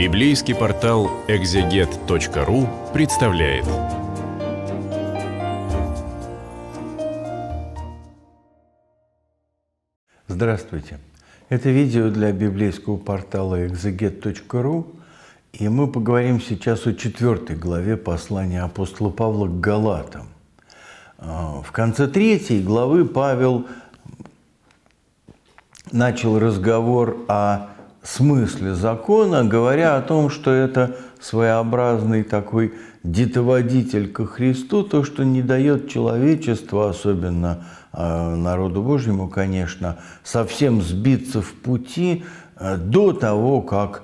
Библейский портал экзегет.ру представляет. Здравствуйте. Это видео для библейского портала экзегет.ру, и мы поговорим сейчас о четвертой главе послания апостола Павла к Галатам. А, в конце третьей главы Павел начал разговор о смысле закона, говоря о том, что это своеобразный такой детоводитель ко Христу, то, что не дает человечеству, особенно а, народу Божьему, конечно, совсем сбиться в пути э, до того, как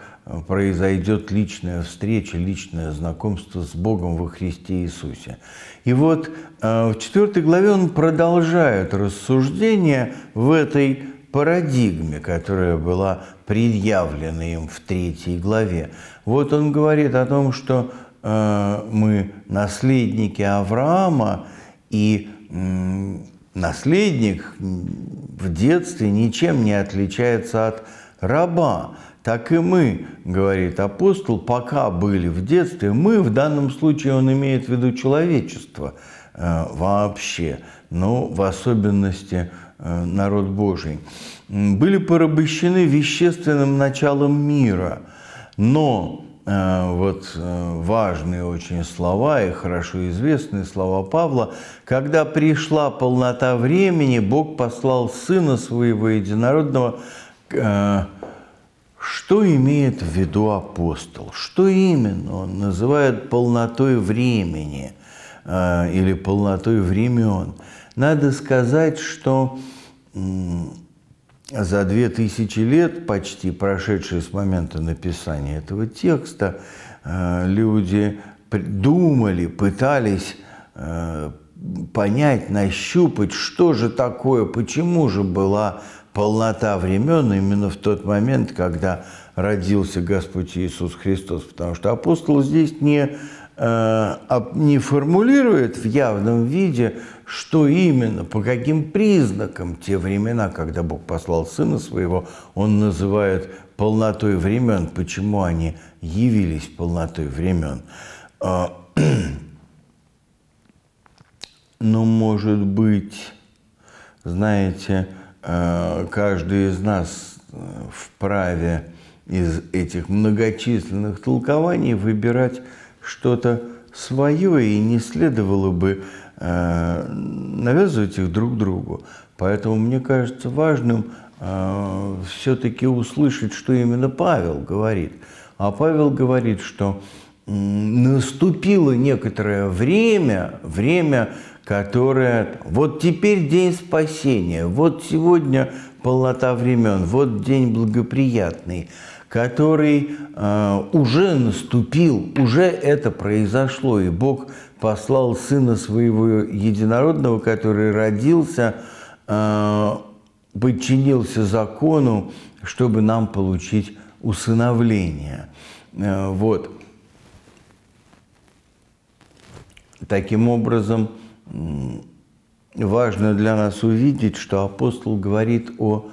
произойдет личная встреча, личное знакомство с Богом во Христе Иисусе. И вот э, в 4 главе он продолжает рассуждение в этой парадигме, которая была предъявлена им в третьей главе. Вот он говорит о том, что э, мы наследники Авраама, и э, наследник в детстве ничем не отличается от раба. Так и мы, говорит апостол, пока были в детстве, мы в данном случае он имеет в виду человечество э, вообще, но ну, в особенности – Э, народ Божий, были порабощены вещественным началом мира. Но э, вот э, важные очень слова и хорошо известные слова Павла, «Когда пришла полнота времени, Бог послал Сына Своего Единородного». Что имеет в виду апостол? Что именно он называет полнотой времени – Э, или полнотой времен. Надо сказать, что за две тысячи лет, почти прошедшие с момента написания этого текста, э, люди думали, пытались э, понять, нащупать, что же такое, почему же была полнота времен именно в тот момент, когда родился Господь Иисус Христос. Потому что апостол здесь не Э, не формулирует в явном виде, что именно, по каким признакам те времена, когда Бог послал Сына Своего, Он называет полнотой времен, почему они явились полнотой времен. А, Но, ну, может быть, знаете, э, каждый из нас э, вправе из этих многочисленных толкований выбирать что-то свое, и не следовало бы э, навязывать их друг другу. Поэтому мне кажется важным э, все-таки услышать, что именно Павел говорит. А Павел говорит, что э, наступило некоторое время, время, которое вот теперь день спасения, вот сегодня полнота времен, вот день благоприятный – который э, уже наступил, уже это произошло, и Бог послал Сына Своего Единородного, который родился, э, подчинился закону, чтобы нам получить усыновление. Э, вот. Таким образом, важно для нас увидеть, что апостол говорит о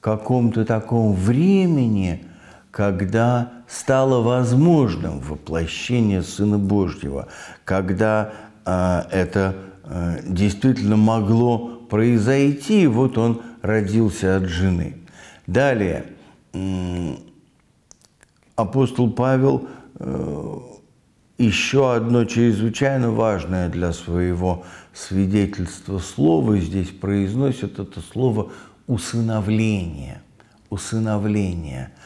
каком-то таком времени – когда стало возможным воплощение Сына Божьего, когда э, это э, действительно могло произойти, вот он родился от жены. Далее э, апостол Павел э, еще одно чрезвычайно важное для своего свидетельства слово здесь произносит это слово усыновление. Усыновление –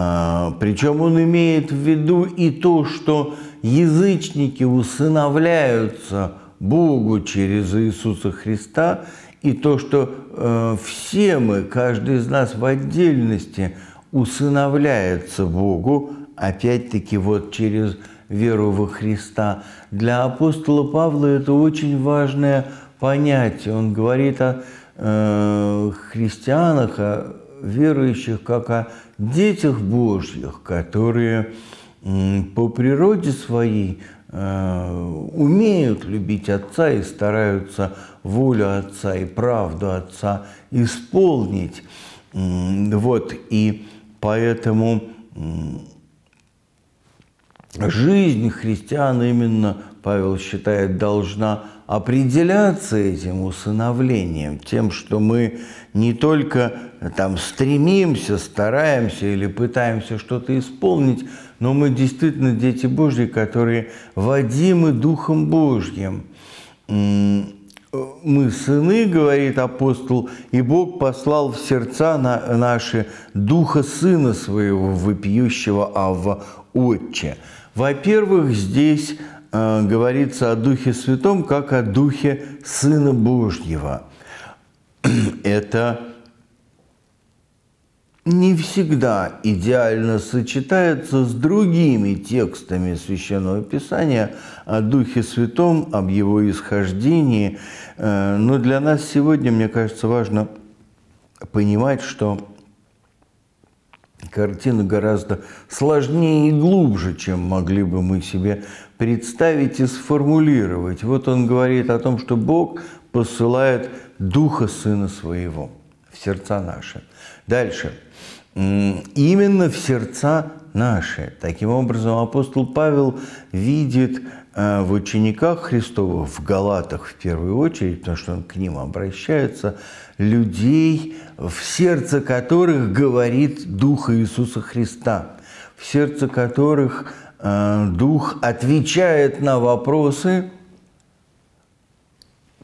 а, Причем он имеет в виду и то, что язычники усыновляются Богу через Иисуса Христа, и то, что э, все мы, каждый из нас в отдельности усыновляется Богу, опять-таки вот через веру во Христа. Для апостола Павла это очень важное понятие. Он говорит о э, христианах, о верующих как о детях Божьих, которые по природе своей э, умеют любить Отца и стараются волю Отца и правду Отца исполнить. Вот, и поэтому жизнь христиан именно, Павел считает, должна определяться этим усыновлением, тем, что мы не только э, там стремимся, стараемся или пытаемся что-то исполнить, но мы действительно дети Божьи, которые водимы Духом Божьим. Э, мы сыны, говорит апостол, и Бог послал в сердца наши Духа Сына Своего, вопиющего Авва Отче. Во-первых, здесь Э, говорится о Духе Святом, как о Духе Сына Божьего. Это не всегда идеально сочетается с другими текстами Священного Писания о Духе Святом, об его исхождении. Э, но для нас сегодня, мне кажется, важно понимать, что картина гораздо сложнее и глубже, чем могли бы мы себе представить и сформулировать. Вот он говорит о том, что Бог посылает Духа Сына Своего в сердца наши. Дальше. Именно в сердца наши. Таким образом, апостол Павел видит э, в учениках Христовых, в Галатах в первую очередь, потому что он к ним обращается, людей, в сердце которых говорит Дух Иисуса Христа, в сердце которых – Э, дух отвечает на вопросы,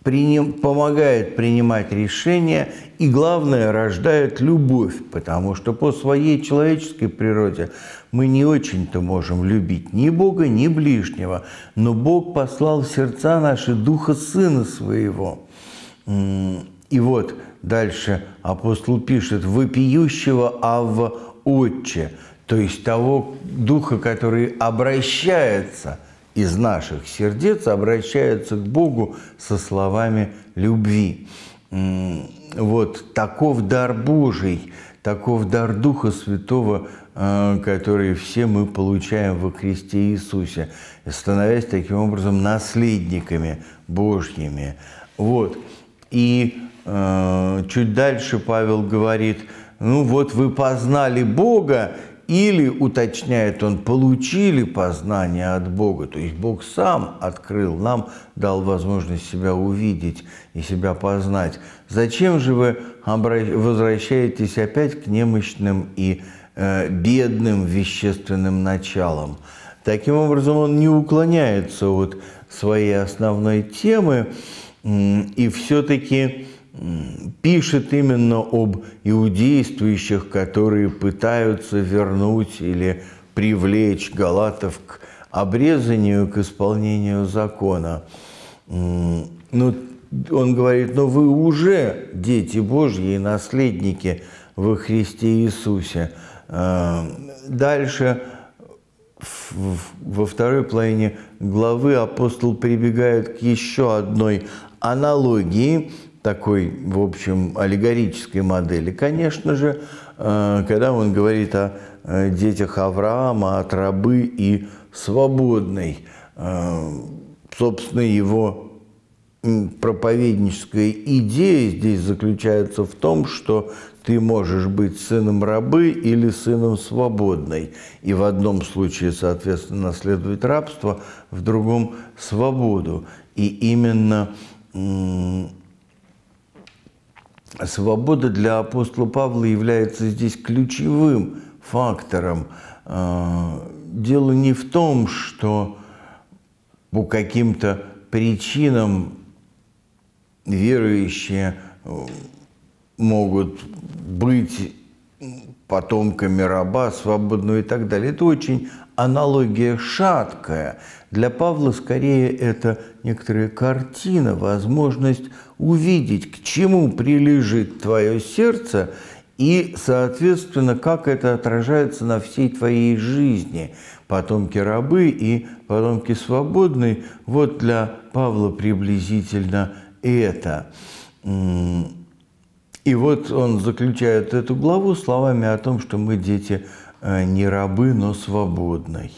приним, помогает принимать решения и, главное, рождает любовь, потому что по своей человеческой природе мы не очень-то можем любить ни Бога, ни ближнего, но Бог послал в сердца наши Духа Сына Своего. И вот дальше апостол пишет «вопиющего Авва Отче» то есть того духа, который обращается из наших сердец, обращается к Богу со словами любви. Вот таков дар Божий, таков дар Духа Святого, э, который все мы получаем во Христе Иисусе, становясь таким образом наследниками Божьими. Вот. И э, чуть дальше Павел говорит, ну вот вы познали Бога, или, уточняет он, получили познание от Бога, то есть Бог сам открыл нам, дал возможность себя увидеть и себя познать. Зачем же вы возвращаетесь опять к немощным и э, бедным вещественным началам? Таким образом, он не уклоняется от своей основной темы и все-таки пишет именно об иудействующих, которые пытаются вернуть или привлечь галатов к обрезанию, к исполнению закона. Ну, он говорит, но вы уже дети Божьи и наследники во Христе Иисусе. А, дальше во второй половине главы апостол прибегает к еще одной аналогии, такой, в общем, аллегорической модели. Конечно же, э, когда он говорит о э, детях Авраама, от рабы и свободной, э, собственно, его проповедническая идея здесь заключается в том, что ты можешь быть сыном рабы или сыном свободной, и в одном случае, соответственно, наследовать рабство, в другом – свободу. И именно свобода для апостола Павла является здесь ключевым фактором. А, дело не в том, что по каким-то причинам верующие э, могут быть потомками раба, свободного и так далее. Это очень аналогия шаткая. Для Павла скорее это некоторая картина, возможность увидеть, к чему прилежит твое сердце и, соответственно, как это отражается на всей твоей жизни. Потомки рабы и потомки свободной – вот для Павла приблизительно это. И вот он заключает эту главу словами о том, что мы дети – Э, не рабы, но свободной.